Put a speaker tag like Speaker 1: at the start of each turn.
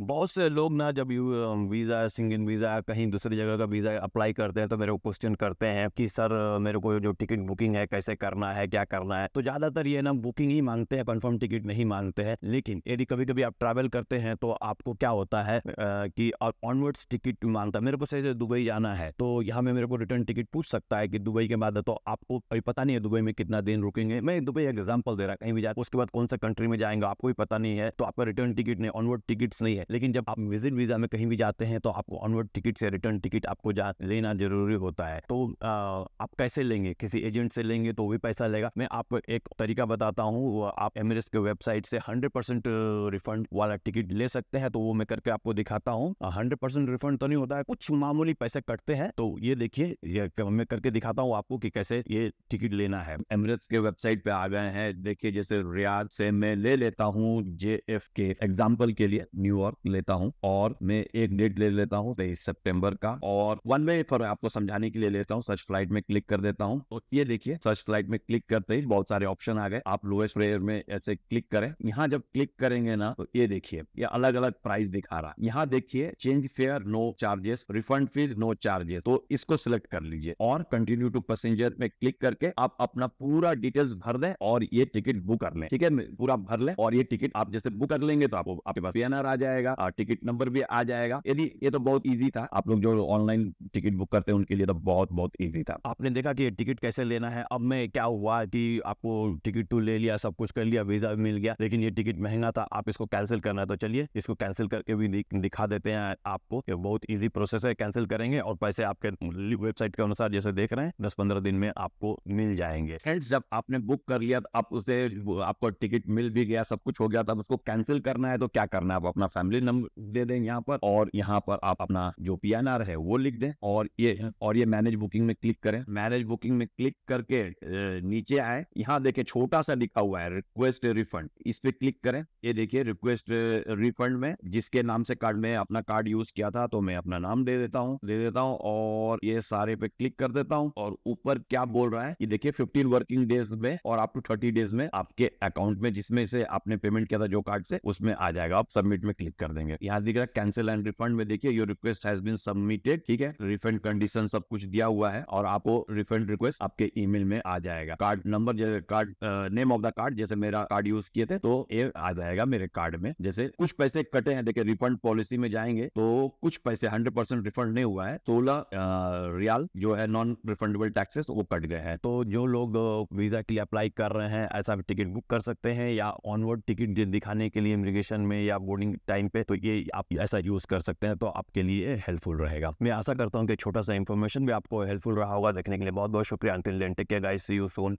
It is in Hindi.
Speaker 1: बहुत से लोग ना जब यू वीज़ा सिंगिंग वीज़ा कहीं दूसरी जगह का वीज़ा अप्लाई करते हैं तो मेरे को क्वेश्चन करते हैं कि सर मेरे को जो टिकट बुकिंग है कैसे करना है क्या करना है तो ज़्यादातर ये ना बुकिंग ही मांगते हैं कंफर्म टिकट नहीं मांगते हैं लेकिन यदि कभी कभी आप ट्रैवल करते हैं तो आपको क्या होता है आ, कि ऑनवर्ड्स टिकट मांगता है मेरे को सही दुबई जाना है तो यहाँ में मेरे को रिटर्न टिकट पूछ सकता है कि दुबई के बाद तो आपको पता नहीं है दुबई में कितना दिन रुकेंगे मैं दुबई एग्जाम्पल दे रहा कहीं भी जाए उसके बाद कौन सा कंट्री में जाएंगे आपको भी पता नहीं है तो आपका रिटर्न टिकट नहीं ऑनवर्ड टिकट्स नहीं है लेकिन जब आप विजिट वीजा में कहीं भी जाते हैं तो आपको ऑनवर्ड टिकट से रिटर्न टिकट आपको लेना जरूरी होता है तो आ, आप कैसे लेंगे किसी एजेंट से लेंगे तो भी पैसा लेगा मैं आपको एक तरीका बताता हूँ आप एमरेस के वेबसाइट से हंड्रेड परसेंट रिफंड वाला टिकट ले सकते हैं तो वो मैं करके आपको दिखाता हूँ हंड्रेड परसेंट रिफंड तो नहीं होता है कुछ मामूली पैसे कटते हैं तो ये देखिए मैं करके दिखाता हूँ आपको कि कैसे ये टिकट लेना है एमरेस के वेबसाइट पे आ गए हैं देखिए जैसे रियाद से मैं ले लेता हूँ जे एफ के एग्जाम्पल के लिए न्यूयॉर्क लेता हूँ और मैं एक डेट ले लेता हूँ तेईस सेप्टेम्बर का और वन वे फॉर आपको समझाने के लिए लेता हूँ सर्च फ्लाइट में क्लिक कर देता हूँ तो ये देखिए सर्च फ्लाइट में क्लिक करते ही बहुत सारे ऑप्शन आ गए आप लोएस्ट रेयर में ऐसे क्लिक करें यहाँ जब क्लिक करेंगे ना तो ये देखिए ये अलग अलग प्राइस दिखा रहा है यहाँ देखिए change fare no charges refund fees no charges तो इसको सिलेक्ट कर लीजिए और कंटिन्यू टू पैसेंजर में क्लिक करके आप अपना पूरा डिटेल्स भर दें और ये टिकट बुक कर लें ठीक है पूरा भर लें और ये टिकट आप जैसे बुक कर लेंगे तो आपको आपके पास पी आ जाएगा जाएगा और टिकट नंबर भी आ जाएगा यदि ये तो बहुत ईजी था आप लोग जो ऑनलाइन टिकट बुक करते हैं उनके लिए तो बहुत बहुत ईजी था आपने देखा कि टिकट कैसे लेना है अब मैं क्या हुआ कि आपको टिकट टू ले लिया सब कुछ कर लिया वीजा भी मिल गया लेकिन ये टिकट महंगा था आप इसको कैंसिल करना है तो चलिए इसको कैंसिल करके भी दिखा देते हैं आपको ये बहुत इजी प्रोसेस है कैंसिल करेंगे और पैसे आपके वेबसाइट के अनुसार जैसे देख रहे हैं दस पंद्रह दिन में आपको मिल जाएंगे फ्रेंड्स जब आपने बुक कर लिया तो आप उसे आपको टिकट मिल भी गया सब कुछ हो गया तब उसको कैंसिल करना है तो क्या करना है आप अपना फैमिली पूरे नंबर दे दें यहाँ पर और यहाँ पर आप अपना जो पी एन आर है वो लिख दें और ये और ये मैनेज बुकिंग में क्लिक करें मैनेज बुकिंग में क्लिक करके नीचे आए यहाँ देखे छोटा सा लिखा हुआ है रिक्वेस्ट रिफंड इस पे क्लिक करें ये देखिए रिक्वेस्ट रिफंड में जिसके नाम से कार्ड में अपना कार्ड यूज किया था तो मैं अपना नाम दे देता हूँ दे देता हूँ और ये सारे पे क्लिक कर देता हूँ और ऊपर क्या बोल रहा है ये देखिए फिफ्टीन वर्किंग डेज में और अप टू थर्टी डेज में आपके अकाउंट में जिसमें से आपने पेमेंट किया था जो कार्ड से उसमें आ जाएगा आप सबमिट में क्लिक कर कर देंगे यहाँ दिख रहा है कैंसिल एंड रिफंड में देखिए your request has been submitted ठीक है रिफंड कंडीशन सब कुछ दिया हुआ है और आपको रिफंड रिक्वेस्ट आपके ईमेल में आ जाएगा कार्ड नंबर जैसे card name of the card जैसे मेरा कार्ड यूज किए थे तो ये आ जाएगा मेरे कार्ड में जैसे कुछ पैसे कटे हैं देखिए रिफंड पॉलिसी में जाएंगे तो कुछ पैसे हंड्रेड रिफंड नहीं हुआ है सोलह रियाल जो है नॉन रिफंडेबल टैक्सेस वो कट गए हैं तो जो लोग वीजा के लिए अप्लाई कर रहे हैं ऐसा टिकट बुक कर सकते हैं या ऑनवर्ड टिकट दिखाने के लिए इमिग्रेशन में या बोर्डिंग टाइम टाइम पे तो ये आप ऐसा यूज कर सकते हैं तो आपके लिए हेल्पफुल रहेगा मैं आशा करता हूँ कि छोटा सा इन्फॉर्मेशन भी आपको हेल्पफुल रहा होगा देखने के लिए बहुत बहुत शुक्रिया until care guys see you Son